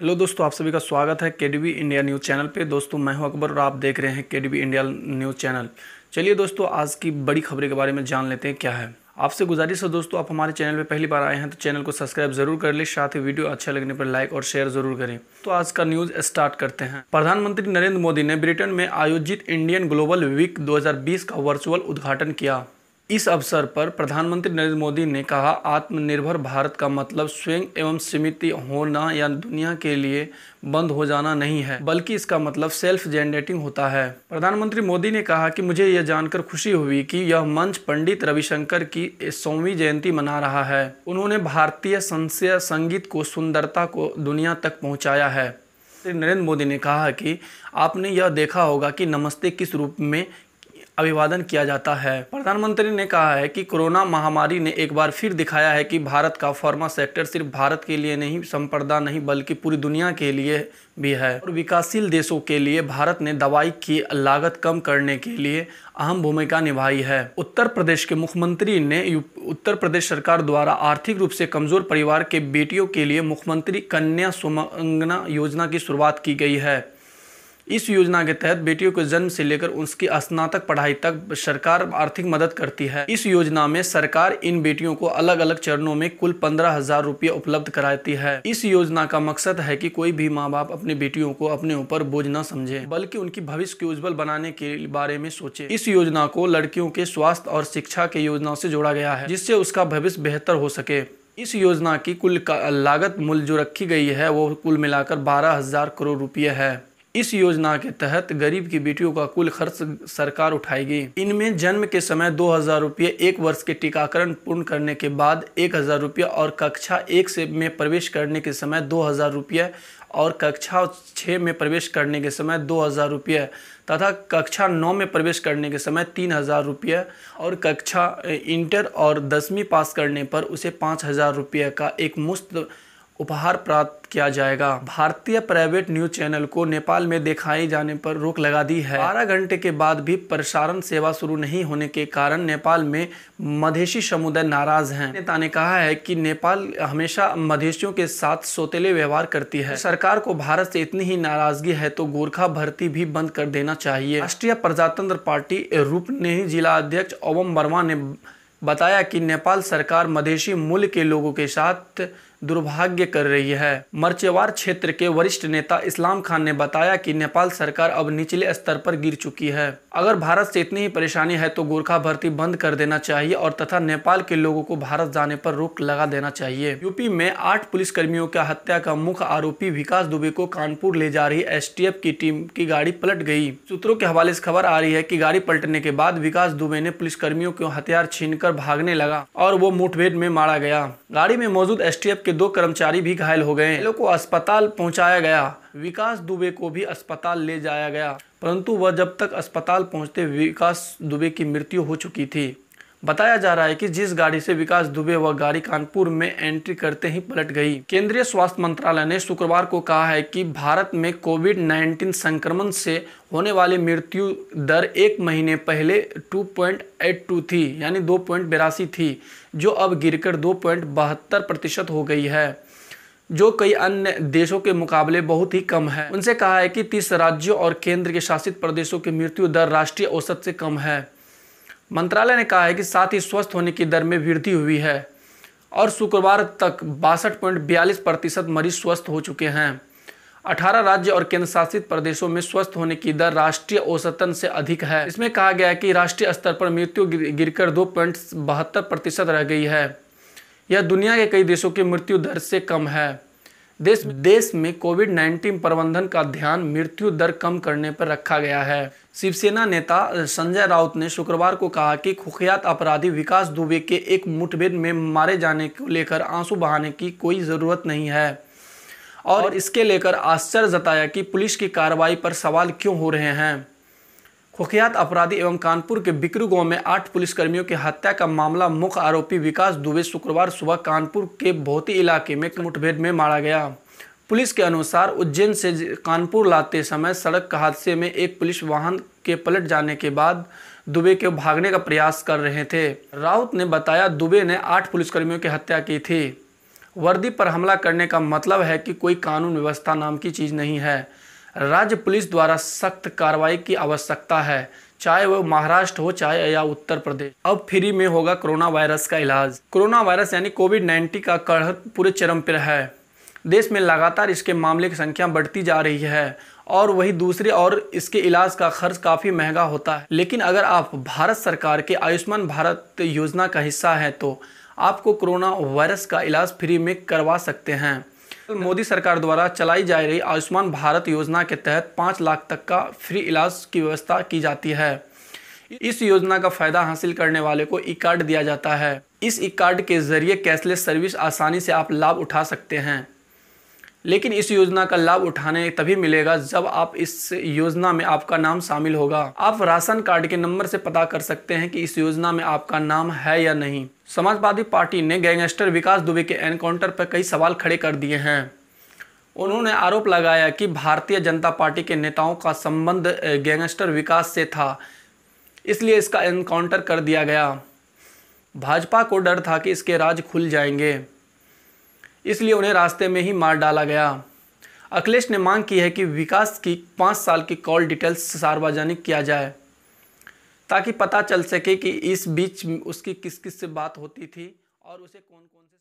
Hello दोस्तों आप सभी का स्वागत है के इंडिया न्यूज़ चैनल पे दोस्तों मैं हूं अकबर और आप देख रहे हैं के इंडिया न्यूज़ चैनल चलिए दोस्तों आज की बड़ी खबरें के बारे में जान लेते हैं क्या है आपसे गुजारिश है दोस्तों आप हमारे चैनल पे पहली बार आए हैं तो चैनल को सब्सक्राइब जरूर कर ले साथ ही वीडियो अच्छा लगने पर लाइक और शेयर जरूर करें तो आज का न्यूज स्टार्ट करते हैं प्रधानमंत्री नरेंद्र मोदी ने ब्रिटेन में आयोजित इंडियन ग्लोबल वीक 2020 का वर्चुअल उद्घाटन किया इस अवसर पर प्रधानमंत्री नरेंद्र मोदी ने कहा आत्मनिर्भर भारत का मतलब स्वयं एवं सीमित होना या दुनिया के लिए बंद हो जाना नहीं है बल्कि इसका मतलब सेल्फ जेनरेटिंग होता है प्रधानमंत्री मोदी ने कहा कि मुझे यह जानकर खुशी हुई कि यह मंच पंडित रविशंकर की सौवीं जयंती मना रहा है उन्होंने भारतीय संशय संगीत को सुंदरता को दुनिया तक पहुँचाया है नरेंद्र मोदी ने कहा कि आपने यह देखा होगा कि नमस्ते किस रूप में अभिवादन किया जाता है प्रधानमंत्री ने कहा है कि कोरोना महामारी ने एक बार फिर दिखाया है कि भारत का फार्मा सेक्टर सिर्फ भारत के लिए नहीं संप्रदा नहीं बल्कि पूरी दुनिया के लिए भी है और विकासशील देशों के लिए भारत ने दवाई की लागत कम करने के लिए अहम भूमिका निभाई है उत्तर प्रदेश के मुख्यमंत्री ने उत्तर प्रदेश सरकार द्वारा आर्थिक रूप से कमजोर परिवार के बेटियों के लिए मुख्यमंत्री कन्या सुमंगना योजना की शुरुआत की गई है इस योजना के तहत बेटियों के जन्म से लेकर उसकी स्नातक पढ़ाई तक सरकार आर्थिक मदद करती है इस योजना में सरकार इन बेटियों को अलग अलग चरणों में कुल पंद्रह हजार रूपए उपलब्ध कराती है इस योजना का मकसद है की कोई भी माँ बाप अपनी बेटियों को अपने ऊपर बोझ न समझे बल्कि उनकी भविष्य के उज्जवल बनाने के बारे में सोचे इस योजना को लड़कियों के स्वास्थ्य और शिक्षा के योजनाओं से जोड़ा गया है जिससे उसका भविष्य बेहतर हो सके इस योजना की कुल लागत मूल जो रखी गई है वो कुल मिलाकर बारह हजार करोड़ रुपये है इस योजना के तहत गरीब की बेटियों का कुल खर्च सरकार उठाएगी इनमें जन्म के समय दो हजार रूपये एक वर्ष के टीकाकरण पूर्ण करने के बाद एक हजार रूपये और कक्षा एक से में प्रवेश करने के समय दो हजार रूपये और कक्षा छः में प्रवेश करने के समय दो हज़ार रुपये तथा कक्षा नौ में प्रवेश करने के समय तीन हज़ार रुपये और कक्षा इंटर और दसवीं पास करने पर उसे पाँच हज़ार रुपये का एक मुश्त उपहार प्राप्त किया जाएगा भारतीय प्राइवेट न्यूज चैनल को नेपाल में दिखाई जाने पर रोक लगा दी है बारह घंटे के बाद भी प्रसारण सेवा शुरू नहीं होने के कारण नेपाल में मधेशी समुदाय नाराज हैं। नेता ने कहा है कि नेपाल हमेशा मधेशियों के साथ सोतेले व्यवहार करती है सरकार को भारत से इतनी ही नाराजगी है तो गोरखा भर्ती भी बंद कर देना चाहिए राष्ट्रीय प्रजातंत्र पार्टी ने जिला अध्यक्ष ओवम वर्मा ने बताया कि नेपाल सरकार मधेशी मूल के लोगों के साथ दुर्भाग्य कर रही है मर्चेवार क्षेत्र के वरिष्ठ नेता इस्लाम खान ने बताया कि नेपाल सरकार अब निचले स्तर पर गिर चुकी है अगर भारत से इतनी ही परेशानी है तो गोरखा भर्ती बंद कर देना चाहिए और तथा नेपाल के लोगों को भारत जाने पर रोक लगा देना चाहिए यूपी में आठ पुलिस कर्मियों का हत्या का मुख्य आरोपी विकास दुबे को कानपुर ले जा रही एस की टीम की गाड़ी पलट गयी सूत्रों के हवाले ऐसी खबर आ रही है की गाड़ी पलटने के बाद विकास दुबे ने पुलिस कर्मियों को हथियार छीन भागने लगा और वो मुठभेड़ में मारा गया गाड़ी में मौजूद एस के दो कर्मचारी भी घायल हो गए को अस्पताल पहुंचाया गया विकास दुबे को भी अस्पताल ले जाया गया परंतु वह जब तक अस्पताल पहुंचते विकास दुबे की मृत्यु हो चुकी थी बताया जा रहा है कि जिस गाड़ी से विकास दुबे वह गाड़ी कानपुर में एंट्री करते ही पलट गई केंद्रीय स्वास्थ्य मंत्रालय ने शुक्रवार को कहा है कि भारत में कोविड 19 संक्रमण से होने वाली मृत्यु दर एक महीने पहले 2.82 थी यानी दो थी जो अब गिरकर दो प्रतिशत हो गई है जो कई अन्य देशों के मुकाबले बहुत ही कम है उनसे कहा है कि तीस राज्यों और केंद्र के शासित प्रदेशों की मृत्यु दर राष्ट्रीय औसत से कम है मंत्रालय ने कहा है कि साथ ही स्वस्थ होने की दर में वृद्धि हुई है और शुक्रवार तक बासठ पॉइंट बयालीस प्रतिशत मरीज स्वस्थ हो चुके हैं 18 राज्य और केंद्र शासित प्रदेशों में स्वस्थ होने की दर राष्ट्रीय औसतन से अधिक है इसमें कहा गया है कि राष्ट्रीय स्तर पर मृत्यु गिरकर दो पॉइंट बहत्तर प्रतिशत रह गई है यह दुनिया के कई देशों की मृत्यु दर से कम है देश देश में कोविड 19 प्रबंधन का ध्यान मृत्यु दर कम करने पर रखा गया है शिवसेना नेता संजय राउत ने शुक्रवार को कहा कि खुखियात अपराधी विकास दुबे के एक मुठभेड़ में मारे जाने को लेकर आंसू बहाने की कोई ज़रूरत नहीं है और इसके लेकर आश्चर्य जताया कि पुलिस की कार्रवाई पर सवाल क्यों हो रहे हैं कुख्यात अपराधी एवं कानपुर के बिक्रू गांव में आठ पुलिसकर्मियों की हत्या का मामला मुख्य आरोपी विकास दुबे शुक्रवार सुबह कानपुर के भोती इलाके में मुठभेड़ में मारा गया पुलिस के अनुसार उज्जैन से कानपुर लाते समय सड़क हादसे में एक पुलिस वाहन के पलट जाने के बाद दुबे के भागने का प्रयास कर रहे थे राउत ने बताया दुबे ने आठ पुलिसकर्मियों की हत्या की थी वर्दी पर हमला करने का मतलब है कि कोई कानून व्यवस्था नाम की चीज़ नहीं है राज्य पुलिस द्वारा सख्त कार्रवाई की आवश्यकता है चाहे वह महाराष्ट्र हो चाहे या उत्तर प्रदेश अब फ्री में होगा कोरोना वायरस का इलाज कोरोना वायरस यानी कोविड 19 का कड़ पूरे चरम पर है देश में लगातार इसके मामले की संख्या बढ़ती जा रही है और वही दूसरे और इसके इलाज का खर्च काफ़ी महंगा होता है लेकिन अगर आप भारत सरकार के आयुष्मान भारत योजना का हिस्सा हैं तो आपको कोरोना वायरस का इलाज फ्री में करवा सकते हैं मोदी सरकार द्वारा चलाई जा रही आयुष्मान भारत योजना के तहत पाँच लाख तक का फ्री इलाज की व्यवस्था की जाती है इस योजना का फायदा हासिल करने वाले को ई कार्ड दिया जाता है इस ई कार्ड के जरिए कैशलेस सर्विस आसानी से आप लाभ उठा सकते हैं लेकिन इस योजना का लाभ उठाने तभी मिलेगा जब आप इस योजना में आपका नाम शामिल होगा आप राशन कार्ड के नंबर से पता कर सकते हैं कि इस योजना में आपका नाम है या नहीं समाजवादी पार्टी ने गैंगस्टर विकास दुबे के एनकाउंटर पर कई सवाल खड़े कर दिए हैं उन्होंने आरोप लगाया कि भारतीय जनता पार्टी के नेताओं का संबंध गैंगस्टर विकास से था इसलिए इसका एनकाउंटर कर दिया गया भाजपा को डर था कि इसके राज खुल जाएंगे इसलिए उन्हें रास्ते में ही मार डाला गया अखिलेश ने मांग की है कि विकास की पाँच साल की कॉल डिटेल्स सार्वजनिक किया जाए ताकि पता चल सके कि इस बीच उसकी किस किस से बात होती थी और उसे कौन कौन से